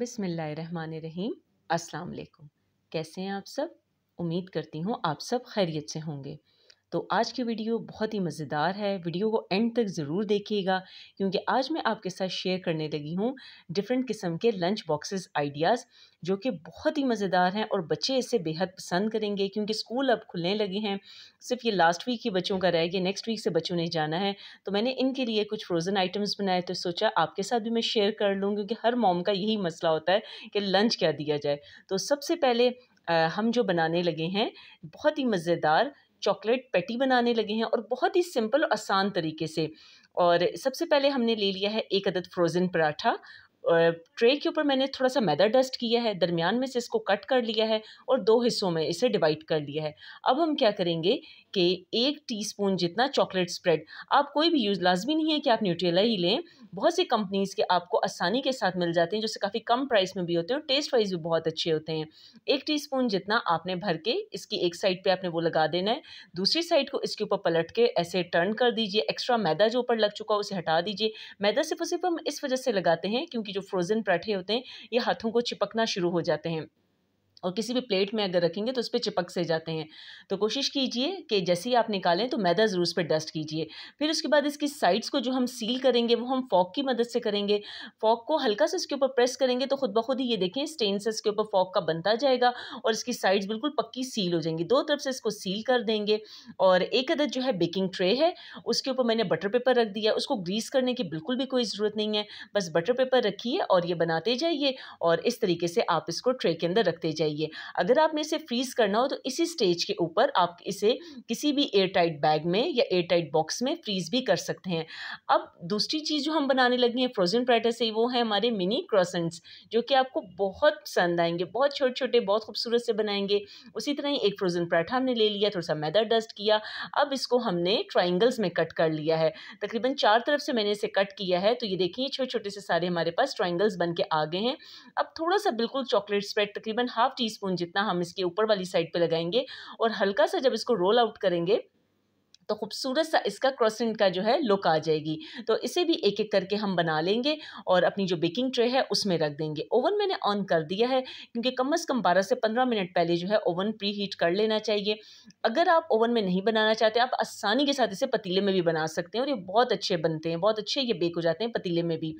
बिसमीम अस्सलाम वालेकुम कैसे हैं आप सब उम्मीद करती हूँ आप सब खैरियत से होंगे तो आज की वीडियो बहुत ही मज़ेदार है वीडियो को एंड तक ज़रूर देखिएगा क्योंकि आज मैं आपके साथ शेयर करने लगी हूँ डिफरेंट किस्म के लंच बॉक्सेस आइडियाज़ जो कि बहुत ही मज़ेदार हैं और बच्चे इसे बेहद पसंद करेंगे क्योंकि स्कूल अब खुलने लगे हैं सिर्फ ये लास्ट वीक ही बच्चों का रह गया नेक्स्ट वीक से बच्चों ने जाना है तो मैंने इनके लिए कुछ फ्रोज़न आइटम्स बनाए तो सोचा आपके साथ भी मैं शेयर कर लूँ क्योंकि हर मॉम का यही मसला होता है कि लंच क्या दिया जाए तो सबसे पहले हम जो बनाने लगे हैं बहुत ही मज़ेदार चॉकलेट पेटी बनाने लगे हैं और बहुत ही सिंपल आसान तरीके से और सबसे पहले हमने ले लिया है एक अदद फ्रोज़न पराठा ट्रे के ऊपर मैंने थोड़ा सा मैदा डस्ट किया है दरमियान में से इसको कट कर लिया है और दो हिस्सों में इसे डिवाइड कर लिया है अब हम क्या करेंगे कि एक टीस्पून जितना चॉकलेट स्प्रेड आप कोई भी यूज़ लाजमी नहीं है कि आप न्यूट्रेला ही लें बहुत सी कंपनीज़ के आपको आसानी के साथ मिल जाते हैं जैसे काफ़ी कम प्राइस में भी होते हैं और टेस्ट वाइज भी बहुत अच्छे होते हैं एक टी जितना आपने भर के इसकी एक साइड पर आपने वो लगा देना है दूसरी साइड को इसके ऊपर पलट के ऐसे टर्न कर दीजिए एक्स्ट्रा मैदा जो ऊपर लग चुका है उसे हटा दीजिए मैदा सिर्फ उसी सिर्फ हम इस वजह से लगाते हैं क्योंकि कि जो फ्रोज़न पराठे होते हैं ये हाथों को चिपकना शुरू हो जाते हैं और किसी भी प्लेट में अगर रखेंगे तो उस पर चिपक से जाते हैं तो कोशिश कीजिए कि जैसे ही आप निकालें तो मैदा ज़रूर उस पर डस्ट कीजिए फिर उसके बाद इसकी साइड्स को जो हम सील करेंगे वो हम फॉक की मदद से करेंगे फॉक को हल्का सा इसके ऊपर प्रेस करेंगे तो खुद ब खुद ही ये देखें स्टेन से इसके ऊपर फॉक का बनता जाएगा और इसकी साइड्स बिल्कुल पक्की सील हो जाएंगी दो तरफ से इसको सील कर देंगे और एक अदद जो है बेकिंग ट्रे है उसके ऊपर मैंने बटर पेपर रख दिया उसको ग्रीस करने की बिल्कुल भी कोई ज़रूरत नहीं है बस बटर पेपर रखिए और ये बनाते जाइए और इस तरीके से आप इसको ट्रे के अंदर रखते जाइए चाहिए अगर आपने इसे फ्रीज़ करना हो तो इसी स्टेज के ऊपर आप इसे किसी भी एयर टाइट बैग में या एयर टाइट बॉक्स में फ्रीज़ भी कर सकते हैं अब दूसरी चीज़ जो हम बनाने लगे हैं फ्रोजन प्राइटर से वो है हमारे मिनी क्रॉसेंट्स जो कि आपको बहुत पसंद आएंगे बहुत छोटे छोटे बहुत खूबसूरत से बनाएंगे उसी तरह ही एक फ्रोज़न पराठा हमने ले लिया थोड़ा सा मैदा डस्ट किया अब इसको हमने ट्राइंगल्स में कट कर लिया है तकरीबन चार तरफ से मैंने इसे कट किया है तो ये देखिए छोटे छोटे से सारे हमारे पास ट्राइंगल्स बन के आ गए हैं अब थोड़ा सा बिल्कुल चॉकलेट स्प्रेड तकरीबन हाफ टीस्पून स्पून जितना हम इसके ऊपर वाली साइड पे लगाएंगे और हल्का सा जब इसको रोल आउट करेंगे तो खूबसूरत सा इसका क्रॉसेंट का जो है लुक आ जाएगी तो इसे भी एक एक करके हम बना लेंगे और अपनी जो बेकिंग ट्रे है उसमें रख देंगे ओवन मैंने ऑन कर दिया है क्योंकि कम अज़ कम बारह से पंद्रह मिनट पहले जो है ओवन प्री हीट कर लेना चाहिए अगर आप ओवन में नहीं बनाना चाहते आप आसानी के साथ इसे पतीले में भी बना सकते हैं और ये बहुत अच्छे बनते हैं बहुत अच्छे ये बेक हो जाते हैं पतीले में भी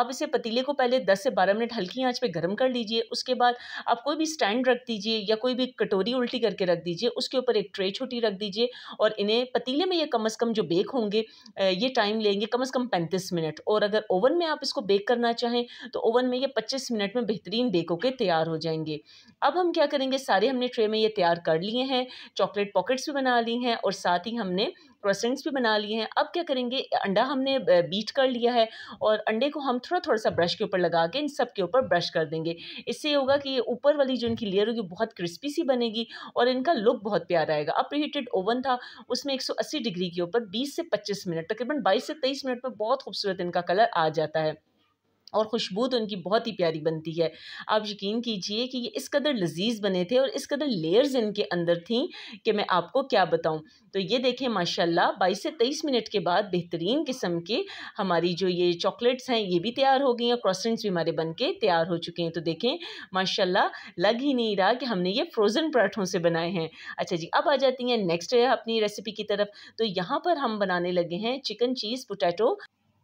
आप इसे पतीले को पहले दस से बारह मिनट हल्की आँच पर गर्म कर लीजिए उसके बाद आप कोई भी स्टैंड रख दीजिए या कोई भी कटोरी उल्टी करके रख दीजिए उसके ऊपर एक ट्रे छोटी रख दीजिए और इन्हें पतीले में ये कम अज़ कम जो बेक होंगे ये टाइम लेंगे कम अज़ कम पैंतीस मिनट और अगर ओवन में आप इसको बेक करना चाहें तो ओवन में ये पच्चीस मिनट में बेहतरीन बेक होकर तैयार हो जाएंगे अब हम क्या करेंगे सारे हमने ट्रे में ये तैयार कर लिए हैं चॉकलेट पॉकेट्स भी बना ली हैं और साथ ही हमने क्रोसेंट्स भी बना लिए हैं अब क्या करेंगे अंडा हमने बीट कर लिया है और अंडे को हम थोड़ा थोड़ा सा ब्रश के ऊपर लगा के इन सब के ऊपर ब्रश कर देंगे इससे होगा कि ये ऊपर वाली जो इनकी लेयर होगी बहुत क्रिस्पी सी बनेगी और इनका लुक बहुत प्यारा आएगा अब प्रीहीटेड ओवन था उसमें एक डिग्री के ऊपर बीस से पच्चीस मिनट तकरीबन बाईस से तेईस मिनट में बहुत खूबसूरत इनका कलर आ जाता है और खुशबू तो इनकी बहुत ही प्यारी बनती है आप यकीन कीजिए कि ये इस कदर लजीज बने थे और इस कदर लेयर्स इनके अंदर थी कि मैं आपको क्या बताऊं तो ये देखें माशाल्लाह 22 से 23 मिनट के बाद बेहतरीन किस्म के हमारी जो ये चॉकलेट्स हैं ये भी तैयार हो गई हैं क्रॉसेंट्स भी हमारे बन के तैयार हो चुके हैं तो देखें माशाला लग ही नहीं रहा कि हमने ये फ्रोज़न पराठों से बनाए हैं अच्छा जी अब आ जाती हैं नेक्स्ट अपनी रेसिपी की तरफ तो यहाँ पर हम बनाने लगे हैं चिकन चीज़ पोटैटो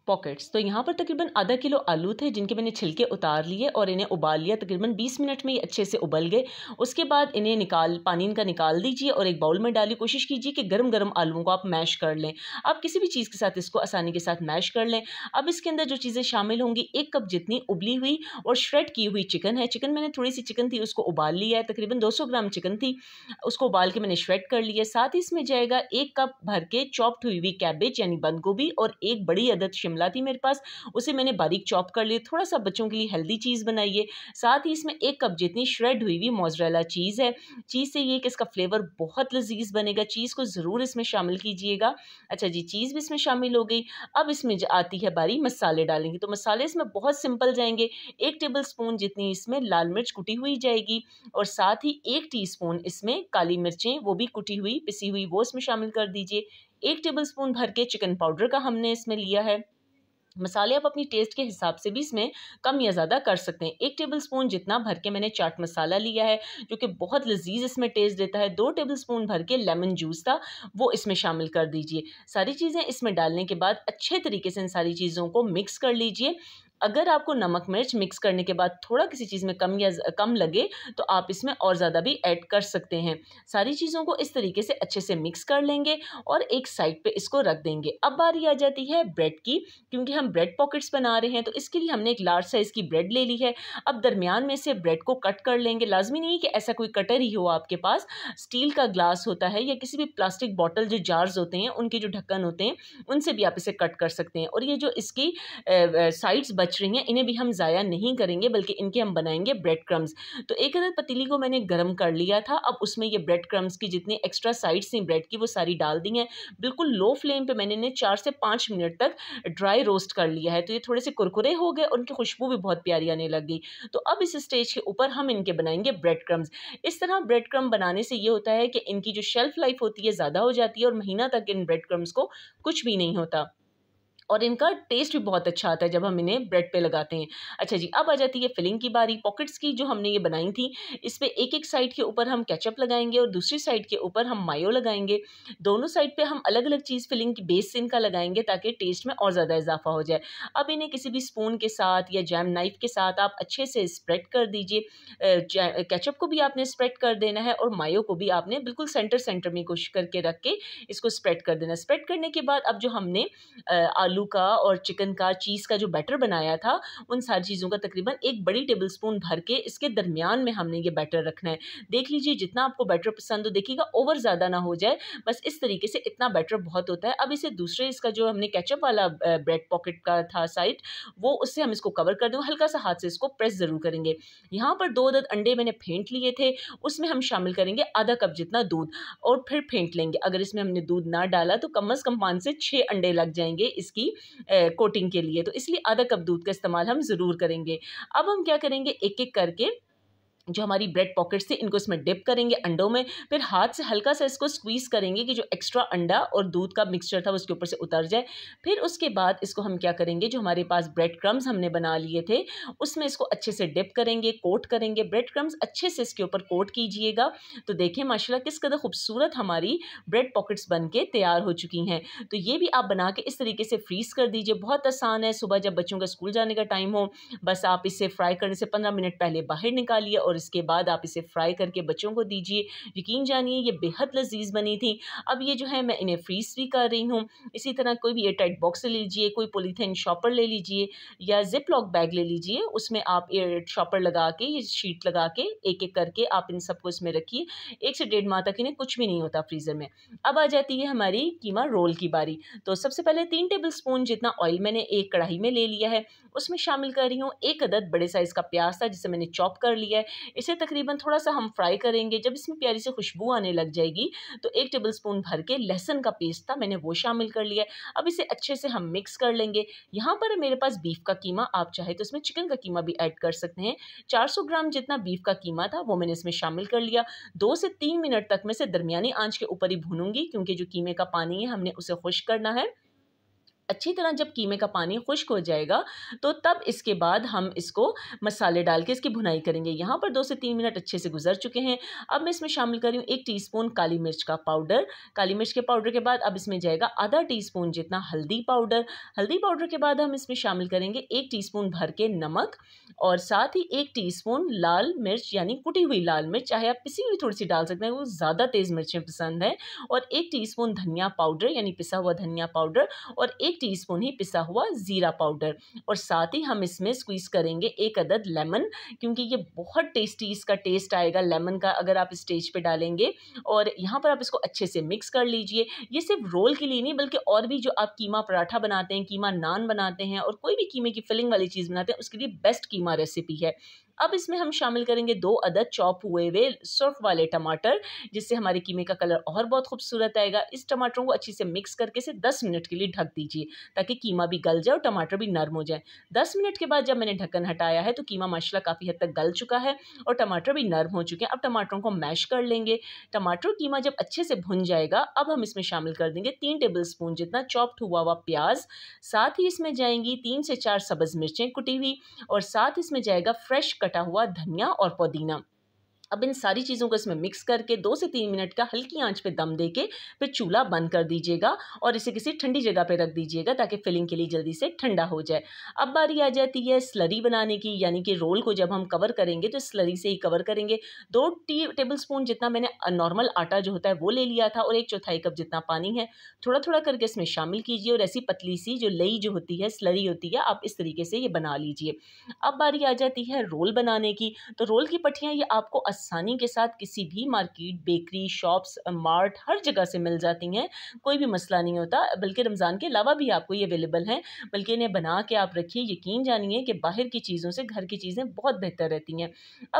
पॉकेट्स तो यहाँ पर तकरीबन आधा किलो आलू थे जिनके मैंने छिलके उतार लिए और इन्हें उबाल लिया तकरीबन 20 मिनट में ये अच्छे से उबल गए उसके बाद इन्हें निकाल पानी इनका निकाल दीजिए और एक बाउल में डाली कोशिश कीजिए कि गर्म गर्म आलूओं को आप मैश कर लें आप किसी भी चीज़ के साथ इसको आसानी के साथ मैश कर लें अब इसके अंदर जो चीज़ें शामिल होंगी एक कप जितनी उबली हुई और श्रेड की हुई चिकन है चिकन मैंने थोड़ी सी चिकन थी उसको उबाल लिया है तकरीबन दो ग्राम चिकन थी उसको उबाल के मैंने श्रेड कर लिया साथ ही इसमें जाएगा एक कप भर के चॉप्ड हुई हुई कैबेज यानी बंद गोभी और एक बड़ी अदद शिमला थी मेरे पास उसे मैंने बारीक चॉप कर लिया थोड़ा सा बच्चों के लिए हेल्दी चीज़ बनाई है साथ ही इसमें एक कप जितनी श्रेड हुई हुई मोजरेला चीज़ है चीज़ से ये कि इसका फ्लेवर बहुत लजीज बनेगा चीज़ को ज़रूर इसमें शामिल कीजिएगा अच्छा जी चीज़ भी इसमें शामिल हो गई अब इसमें आती है बारी मसाले डालेंगे तो मसाले इसमें बहुत सिंपल जाएंगे एक टेबल स्पून जितनी इसमें लाल मिर्च कुटी हुई जाएगी और साथ ही एक स्पून इसमें काली मिर्चें वो भी कुटी हुई पिसी हुई वो इसमें शामिल कर दीजिए एक टेबल स्पून भर के चिकन पाउडर का हमने इसमें लिया है मसाले आप अपनी टेस्ट के हिसाब से भी इसमें कम या ज़्यादा कर सकते हैं एक टेबल स्पून जितना भर के मैंने चाट मसाला लिया है जो कि बहुत लजीज इसमें टेस्ट देता है दो टेबल स्पून भर के लेमन जूस था वो इसमें शामिल कर दीजिए सारी चीज़ें इसमें डालने के बाद अच्छे तरीके से इन सारी चीज़ों को मिक्स कर लीजिए अगर आपको नमक मिर्च मिक्स करने के बाद थोड़ा किसी चीज़ में कम या कम लगे तो आप इसमें और ज़्यादा भी ऐड कर सकते हैं सारी चीज़ों को इस तरीके से अच्छे से मिक्स कर लेंगे और एक साइड पे इसको रख देंगे अब बारी आ जाती है ब्रेड की क्योंकि हम ब्रेड पॉकेट्स बना रहे हैं तो इसके लिए हमने एक लार्ज साइज़ की ब्रेड ले ली है अब दरमियान में से ब्रेड को कट कर लेंगे लाजमी नहीं कि ऐसा कोई कटर ही हो आपके पास स्टील का ग्लास होता है या किसी भी प्लास्टिक बॉटल जो जार्स होते हैं उनके जो ढक्कन होते हैं उनसे भी आप इसे कट कर सकते हैं और ये जो इसकी साइड्स बच बच रही हैं इन्हें भी हम ज़ाया नहीं करेंगे बल्कि इनके हम बनाएंगे ब्रेड क्रम्स तो एक अदर पतीली को मैंने गर्म कर लिया था अब उसमें ये ब्रेड क्रम्स की जितनी एक्स्ट्रा साइड्स थी ब्रेड की वो सारी डाल दी हैं बिल्कुल लो फ्लेम पर मैंने इन्हें चार से पाँच मिनट तक ड्राई रोस्ट कर लिया है तो ये थोड़े से कुरकुरे हो गए उनकी खुशबू भी बहुत प्यारी आने लग गई तो अब इस स्टेज के ऊपर हम इनके बनाएंगे ब्रेड क्रम्स इस तरह ब्रेड क्रम बनाने से ये होता है कि इनकी जो शेल्फ लाइफ होती है ज़्यादा हो जाती है और महीना तक इन ब्रेड क्रम्स को कुछ भी नहीं होता और इनका टेस्ट भी बहुत अच्छा आता है जब हम इन्हें ब्रेड पे लगाते हैं अच्छा जी अब आ जाती है फिलिंग की बारी पॉकेट्स की जो हमने ये बनाई थी इस पर एक एक साइड के ऊपर हम कैचअप लगाएंगे और दूसरी साइड के ऊपर हम मायो लगाएंगे दोनों साइड पर हम अलग अलग चीज़ फिलिंग की बेस से इनका लगाएंगे ताकि टेस्ट में और ज़्यादा इजाफा हो जाए अब इन्हें किसी भी स्पून के साथ या जैम नाइफ के साथ आप अच्छे से स्प्रेड कर दीजिए कैचअप को भी आपने स्प्रेड कर देना है और मायो को भी आपने बिल्कुल सेंटर सेंटर में कोशिश करके रख के इसको स्प्रेड कर देना स्प्रेड करने के बाद अब जो हमने आलू आलू का और चिकन का चीज़ का जो बैटर बनाया था उन सारी चीज़ों का तकरीबन एक बड़ी टेबल स्पून भर के इसके दरमियान में हमने ये बैटर रखना है देख लीजिए जितना आपको बैटर पसंद हो देखिएगा ओवर ज़्यादा ना हो जाए बस इस तरीके से इतना बैटर बहुत होता है अब इसे दूसरे इसका जो हमने कैचअप वाला ब्रेड पॉकेट का था साइड वो उससे हम इसको कवर कर दें हल्का सा हाथ से इसको प्रेस ज़रूर करेंगे यहाँ पर दो अदद अंडे मैंने फेंट लिए थे उसमें हम शामिल करेंगे आधा कप जितना दूध और फिर फेंट लेंगे अगर इसमें हमने दूध ना डाला तो कम अज़ कम पाँच से छः अंडे लग जाएंगे इसकी की कोटिंग के लिए तो इसलिए अदरक दूध का इस्तेमाल हम ज़रूर करेंगे अब हम क्या करेंगे एक एक करके जो हमारी ब्रेड पॉकेट्स थे इनको इसमें डिप करेंगे अंडों में फिर हाथ से हल्का सा इसको स्क्वीज़ करेंगे कि जो एक्स्ट्रा अंडा और दूध का मिक्सचर था उसके ऊपर से उतर जाए फिर उसके बाद इसको हम क्या करेंगे जो हमारे पास ब्रेड क्रम्स हमने बना लिए थे उसमें इसको अच्छे से डिप करेंगे कोट करेंगे ब्रेड क्रम्स अच्छे से इसके ऊपर कोट कीजिएगा तो देखें माशाला किस कदर खूबसूरत हमारी ब्रेड पॉकेट्स बन के तैयार हो चुकी हैं तो ये भी आप बना के इस तरीके से फ्रीज़ कर दीजिए बहुत आसान है सुबह जब बच्चों का स्कूल जाने का टाइम हो बस आप इसे फ्राई करने से पंद्रह मिनट पहले बाहर निकालिए और और इसके बाद आप इसे फ्राई करके बच्चों को दीजिए यकीन जानिए ये बेहद लजीज बनी थी अब ये जो है मैं इन्हें फ्रीज भी कर रही हूँ इसी तरह कोई भी एयरटाइट बॉक्स ले लीजिए कोई पोलीथीन शॉपर ले लीजिए या जिप लॉक बैग ले लीजिए उसमें आप एयर शॉपर लगा के ये शीट लगा के एक एक करके आप इन सबको इसमें रखिए एक से डेढ़ माह तक इन्हें कुछ भी नहीं होता फ्रीज़र में अब आ जाती है हमारी कीमा रोल की बारी तो सबसे पहले तीन टेबल स्पून जितना ऑयल मैंने एक कढ़ाई में ले लिया है उसमें शामिल कर रही हूँ एक अदद बड़े साइज़ का प्याज था जिसे मैंने चॉप कर लिया है इसे तकरीबन थोड़ा सा हम फ्राई करेंगे जब इसमें प्यारी से खुशबू आने लग जाएगी तो एक टेबल स्पून भर के लहसन का पेस्ट था मैंने वो शामिल कर लिया अब इसे अच्छे से हम मिक्स कर लेंगे यहाँ पर मेरे पास बीफ का कीमा आप चाहे तो इसमें चिकन का कीमा भी ऐड कर सकते हैं 400 ग्राम जितना बीफ का कीमा था वो मैंने इसमें शामिल कर लिया दो से तीन मिनट तक मैं इसे दरमियानी आंच के ऊपर ही भूनूंगी क्योंकि जो कीमे का पानी है हमने उसे खुश करना है अच्छी तरह जब कीमे का पानी खुश्क हो जाएगा तो तब इसके बाद हम इसको मसाले डाल के इसकी भुनाई करेंगे यहाँ पर दो से तीन मिनट अच्छे से गुजर चुके हैं अब मैं इसमें शामिल कर रही हूँ एक टीस्पून काली मिर्च का पाउडर काली मिर्च के पाउडर के बाद अब इसमें जाएगा आधा स्पून जितना हल्दी पाउडर हल्दी पाउडर के बाद हम इसमें शामिल करेंगे एक स्पून भर के नमक और साथ ही एक टीस्पून लाल मिर्च यानी कुटी हुई लाल मिर्च चाहे आप पिसी हुई थोड़ी सी डाल सकते हैं वो ज़्यादा तेज़ मिर्चें पसंद हैं और एक टीस्पून धनिया पाउडर यानी पिसा हुआ धनिया पाउडर और एक टीस्पून ही पिसा हुआ ज़ीरा पाउडर और साथ ही हम इसमें स्क्वीज़ करेंगे एक अदद लेमन क्योंकि ये बहुत टेस्टी इसका टेस्ट आएगा लेमन का अगर आप स्टेज पे डालेंगे और यहाँ पर आप इसको अच्छे से मिक्स कर लीजिए ये सिर्फ रोल के लिए नहीं बल्कि और भी जो आप कीमा पराठा बनाते हैं कीमा नान बनाते हैं और कोई भी कीमे की फिलिंग वाली चीज़ बनाते हैं उसके लिए बेस्ट कीमा रेसिपी है अब इसमें हम शामिल करेंगे दो अदद चॉप हुए हुए सर्फ वाले टमाटर जिससे हमारे कीमे का कलर और बहुत खूबसूरत आएगा इस टमाटरों को अच्छी से मिक्स करके इसे दस मिनट के लिए ढक दीजिए ताकि कीमा भी गल जाए और टमाटर भी नरम हो जाए दस मिनट के बाद जब मैंने ढक्कन हटाया है तो कीमा माशाल्लाह काफ़ी हद तक गल चुका है और टमाटर भी नर्म हो चुके हैं अब टमाटरों को मैश कर लेंगे टमाटर कीमा जब अच्छे से भुन जाएगा अब हम इसमें शामिल कर देंगे तीन टेबल स्पून जितना चॉप्ड हुआ हुआ प्याज साथ ही इसमें जाएंगी तीन से चार सब्ज़ मिर्चें कुटी हुई और साथ इसमें जाएगा फ्रेश कटा हुआ धनिया और पुदीना अब इन सारी चीज़ों को इसमें मिक्स करके दो से तीन मिनट का हल्की आंच पे दम दे के फिर चूल्हा बंद कर दीजिएगा और इसे किसी ठंडी जगह पे रख दीजिएगा ताकि फिलिंग के लिए जल्दी से ठंडा हो जाए अब बारी आ जाती है स्लरी बनाने की यानी कि रोल को जब हम कवर करेंगे तो स्लरी से ही कवर करेंगे दो टी टेबल स्पून जितना मैंने नॉर्मल आटा जो होता है वो ले लिया था और एक चौथाई कप जितना पानी है थोड़ा थोड़ा करके इसमें शामिल कीजिए और ऐसी पतली सी जो लई जो होती है स्लरी होती है आप इस तरीके से ये बना लीजिए अब बारी आ जाती है रोल बनाने की तो रोल की पट्टियाँ ये आपको आसानी के साथ किसी भी मार्केट बेकरी शॉप्स मार्ट हर जगह से मिल जाती हैं कोई भी मसला नहीं होता बल्कि रमज़ान के अलावा भी आपको ये अवेलेबल हैं बल्कि इन्हें बना के आप रखिए यकीन जानिए कि बाहर की चीज़ों से घर की चीज़ें बहुत बेहतर रहती हैं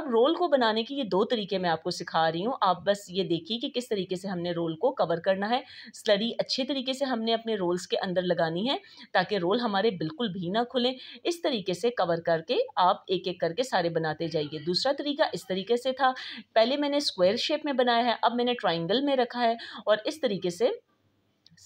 अब रोल को बनाने की ये दो तरीके मैं आपको सिखा रही हूँ आप बस ये देखिए कि किस तरीके से हमने रोल को कवर करना है स्लरी अच्छे तरीके से हमने अपने रोल्स के अंदर लगानी है ताकि रोल हमारे बिल्कुल भी ना खुलें इस तरीके से कवर करके आप एक एक करके सारे बनाते जाइए दूसरा तरीका इस तरीके से था पहले मैंने स्क्वायर शेप में बनाया है अब मैंने ट्राइंगल में रखा है और इस तरीके से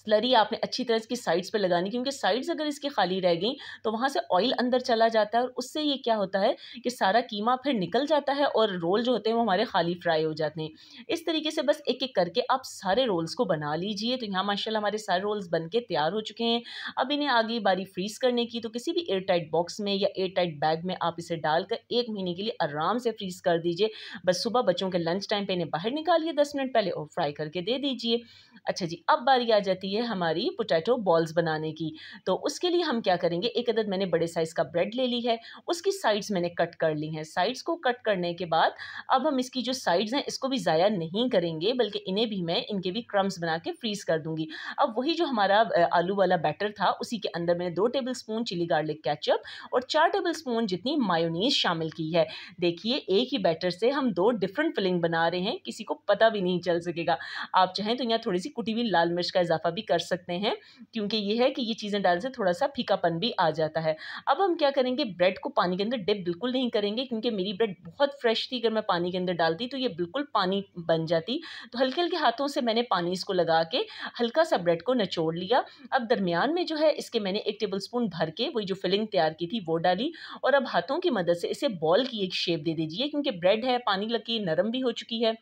स्लरी आपने अच्छी तरह इसकी साइड्स पे लगानी क्योंकि साइड्स अगर इसकी खाली रह गई तो वहाँ से ऑयल अंदर चला जाता है और उससे ये क्या होता है कि सारा कीमा फिर निकल जाता है और रोल जो होते हैं वो हमारे खाली फ्राई हो जाते हैं इस तरीके से बस एक एक करके आप सारे रोल्स को बना लीजिए तो यहाँ माशाल्लाह हमारे सारे रोल्स बन के तैयार हो चुके हैं अब इन्हें आगे बारी फ्रीज़ करने की तो किसी भी एयर टाइट बॉक्स में या एयर टाइट बैग में आप इसे डालकर एक महीने के लिए आराम से फ्रीज़ कर दीजिए बस सुबह बच्चों के लंच टाइम पर इन्हें बाहर निकालिए दस मिनट पहले और फ्राई करके दे दीजिए अच्छा जी अब बारी आ जाती है है हमारी पोटैटो बॉल्स बनाने की तो उसके लिए हम क्या करेंगे एक अदद मैंने बड़े साइज़ का ब्रेड ले ली है उसकी साइड्स मैंने कट कर ली हैं साइड्स को कट करने के बाद अब हम इसकी जो साइड्स हैं इसको भी ज़ाया नहीं करेंगे बल्कि इन्हें भी मैं इनके भी क्रम्स बना के फ्रीज़ कर दूँगी अब वही जो हमारा आलू वाला बैटर था उसी के अंदर मैंने दो tablespoon chilli garlic ketchup और चार टेबल स्पून जितनी मायोनीज शामिल की है देखिए एक ही बैटर से हम दो डिफरेंट फिलिंग बना रहे हैं किसी को पता भी नहीं चल सकेगा आप चाहें तो यहाँ थोड़ी सी कुटी हुई लाल मिर्च का इजाफा भी कर सकते हैं क्योंकि ये है कि ये चीज़ें डालने से थोड़ा सा फीकापन भी आ जाता है अब हम क्या करेंगे ब्रेड को पानी के अंदर डिप बिल्कुल नहीं करेंगे क्योंकि मेरी ब्रेड बहुत फ्रेश थी अगर मैं पानी के अंदर डालती तो ये बिल्कुल पानी बन जाती तो हल्के हल्के हाथों से मैंने पानी इसको लगा के हल्का सा ब्रेड को नचोड़ लिया अब दरमियान में जो है इसके मैंने एक टेबल स्पून भर के वही जो फिलिंग तैयार की थी वो डाली और अब हाथों की मदद से इसे बॉल की एक शेप दे दीजिए क्योंकि ब्रेड है पानी लग के नरम भी हो चुकी है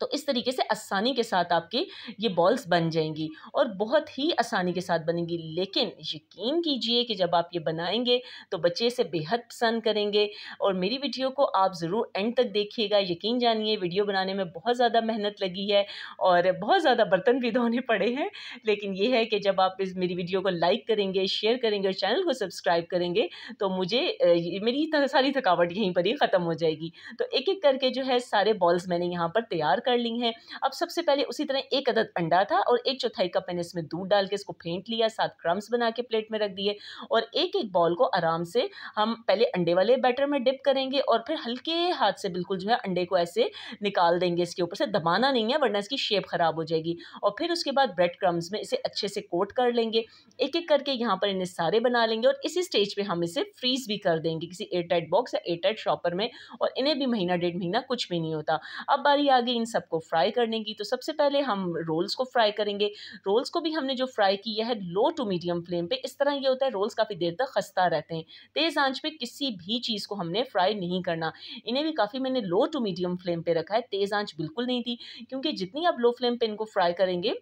तो इस तरीके से आसानी के साथ आपकी ये बॉल्स बन जाएंगी और बहुत ही आसानी के साथ बनेंगी लेकिन यकीन कीजिए कि जब आप ये बनाएंगे तो बच्चे इसे बेहद पसंद करेंगे और मेरी वीडियो को आप ज़रूर एंड तक देखिएगा यकीन जानिए वीडियो बनाने में बहुत ज़्यादा मेहनत लगी है और बहुत ज़्यादा बर्तन भी धोने पड़े हैं लेकिन ये है कि जब आप इस मेरी वीडियो को लाइक करेंगे शेयर करेंगे और चैनल को सब्सक्राइब करेंगे तो मुझे मेरी सारी थकावट यहीं पर ही ख़त्म हो जाएगी तो एक एक करके जो है सारे बॉल्स मैंने यहाँ पर तैयार कर ली हैं अब सबसे पहले उसी तरह एक अदद अंडा था और एक चौथाई कप मैंने इसमें दूध डाल के इसको फेंट लिया साथ क्रम्स बना के प्लेट में रख दिए और एक एक बॉल को आराम से हम पहले अंडे वाले बैटर में डिप करेंगे और फिर हल्के हाथ से बिल्कुल जो है अंडे को ऐसे निकाल देंगे इसके ऊपर से दबाना नहीं है वरना इसकी शेप ख़राब हो जाएगी और फिर उसके बाद ब्रेड क्रम्स में इसे अच्छे से कोट कर लेंगे एक एक करके यहाँ पर इन्हें सारे बना लेंगे और इसी स्टेज पर हम इसे फ्रीज़ भी कर देंगे किसी एयर टाइट बॉक्स या एयर टाइट शॉपर में और इन्हें भी महीना डेढ़ महीना कुछ भी नहीं होता अब बारी आ गई इन सबको फ्राई करने की तो सबसे पहले हम रोल्स को फ्राई करेंगे रोल्स को भी हमने जो फ्राई किया है लो टू मीडियम फ्लेम पे इस तरह ये होता है रोल्स काफ़ी देर तक खस्ता रहते हैं तेज़ आंच पे किसी भी चीज़ को हमने फ्राई नहीं करना इन्हें भी काफ़ी मैंने लो टू मीडियम फ्लेम पे रखा है तेज़ आंच बिल्कुल नहीं थी क्योंकि जितनी आप लो फ्लेम पे इनको फ्राई करेंगे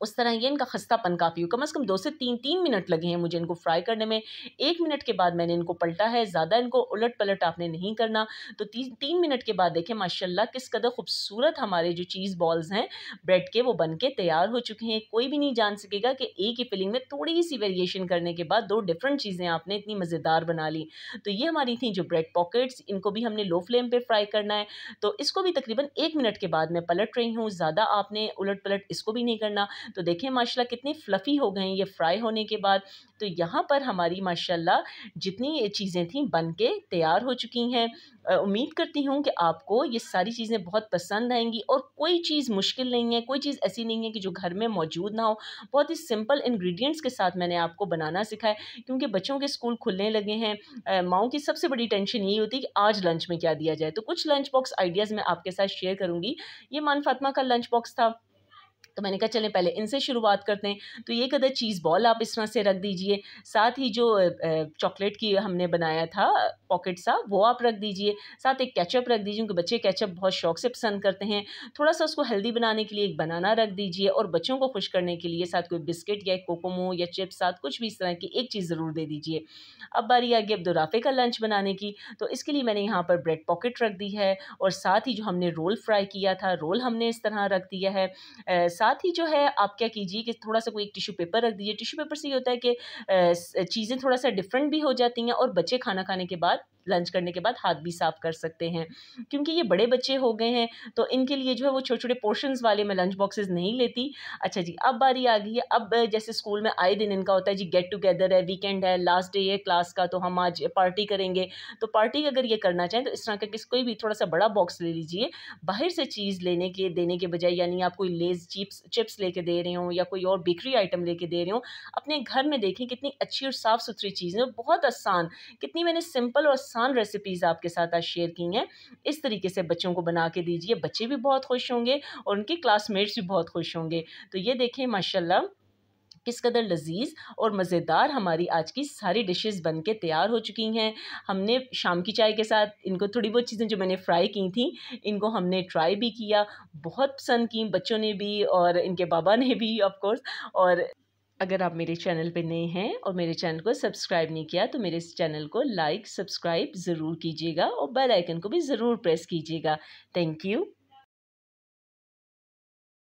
उस तरह ये इनका खस्तापन काफ़ी हो कम अज़ कम दो से तीन तीन मिनट लगे हैं मुझे इनको फ्राई करने में एक मिनट के बाद मैंने इनको पलटा है ज़्यादा इनको उलट पलट आपने नहीं करना तो तीन तीन मिनट के बाद देखें माशाल्लाह किस कदर खूबसूरत हमारे जो चीज़ बॉल्स हैं ब्रेड के वो बन के तैयार हो चुके हैं कोई भी नहीं जान सकेगा कि एक ही फिलिंग में थोड़ी सी वेरिएशन करने के बाद दो डिफरेंट चीज़ें आपने इतनी मज़ेदार बना ली तो ये हमारी थी जो ब्रेड पॉकेट्स इनको भी हमने लो फ्लेम पर फ्राई करना है तो इसको भी तकरीबन एक मिनट के बाद मैं पलट रही हूँ ज़्यादा आपने उलट पलट इसको भी नहीं करना तो देखें माशाल्लाह कितनी फ्लफ़ी हो गए ये फ्राई होने के बाद तो यहाँ पर हमारी माशाल्लाह जितनी ये चीज़ें थी बन के तैयार हो चुकी हैं उम्मीद करती हूँ कि आपको ये सारी चीज़ें बहुत पसंद आएंगी और कोई चीज़ मुश्किल नहीं है कोई चीज़ ऐसी नहीं है कि जो घर में मौजूद ना हो बहुत ही सिंपल इंग्रेडिएंट्स के साथ मैंने आपको बनाना सिखाया क्योंकि बच्चों के स्कूल खुलने लगे हैं माओ की सबसे बड़ी टेंशन यही होती है कि आज लंच में क्या दिया जाए तो कुछ लंच बॉक्स आइडियाज़ मैं आपके साथ शेयर करूँगी ये मान फातमा का लंच बॉक्स था तो मैंने कहा चलें पहले इनसे शुरुआत करते हैं तो ये कदर चीज़ बॉल आप इस तरह से रख दीजिए साथ ही जो चॉकलेट की हमने बनाया था पॉकेट सा वो आप रख दीजिए साथ एक कैचअप रख दीजिए क्योंकि बच्चे कैचअप बहुत शौक से पसंद करते हैं थोड़ा सा उसको हेल्दी बनाने के लिए एक बनाना रख दीजिए और बच्चों को खुश करने के लिए साथ कोई बिस्किट या कोकोमो या चिप्स साथ कुछ भी इस तरह की एक चीज़ ज़रूर दे दीजिए अब बारी आ गई अब दुराफे का लंच बनाने की तो इसके लिए मैंने यहाँ पर ब्रेड पॉकेट रख दी है और साथ ही जो हमने रोल फ्राई किया था रोल हमने इस तरह रख दिया है साथ साथ ही जो है आप क्या कीजिए कि थोड़ा सा कोई एक टिश्यू पेपर रख दीजिए टिश्यू पेपर से ये होता है कि चीज़ें थोड़ा सा डिफरेंट भी हो जाती हैं और बच्चे खाना खाने के बाद लंच करने के बाद हाथ भी साफ़ कर सकते हैं क्योंकि ये बड़े बच्चे हो गए हैं तो इनके लिए जो है वो छोटे छोटे पोर्शन वाले मैं लंच बॉक्सेज नहीं लेती अच्छा जी अब बारी आ गई है अब जैसे स्कूल में आए दिन इनका होता है जी गेट टुगेदर है वीकेंड है लास्ट डे है क्लास का तो हम आज पार्टी करेंगे तो पार्टी अगर ये करना चाहें तो इस तरह का किस कोई भी थोड़ा सा बड़ा बॉक्स ले लीजिए बाहर से चीज़ लेने के देने के बजाय यानी आप कोई लेज चिप्स चिप्स लेके दे रहे हो या कोई और बेकरी आइटम लेके दे रहे हो अपने घर में देखें कितनी अच्छी और साफ़ सुथरी चीज़ें बहुत आसान कितनी मैंने सिंपल और आसान रेसिपीज़ आपके साथ आज शेयर की हैं इस तरीके से बच्चों को बना के दीजिए बच्चे भी बहुत खुश होंगे और उनके क्लासमेट्स भी बहुत खुश होंगे तो ये देखें माशाल्लाह किस कदर लजीज और मज़ेदार हमारी आज की सारी डिशेस बन के तैयार हो चुकी हैं हमने शाम की चाय के साथ इनको थोड़ी बहुत चीज़ें जो मैंने फ्राई की थी इनको हमने ट्राई भी किया बहुत पसंद की बच्चों ने भी और इनके बाबा ने भी ऑफ़ कोर्स और अगर आप मेरे चैनल पर नए हैं और मेरे चैनल को सब्सक्राइब नहीं किया तो मेरे इस चैनल को लाइक सब्सक्राइब ज़रूर कीजिएगा और बेल आइकन को भी ज़रूर प्रेस कीजिएगा थैंक यू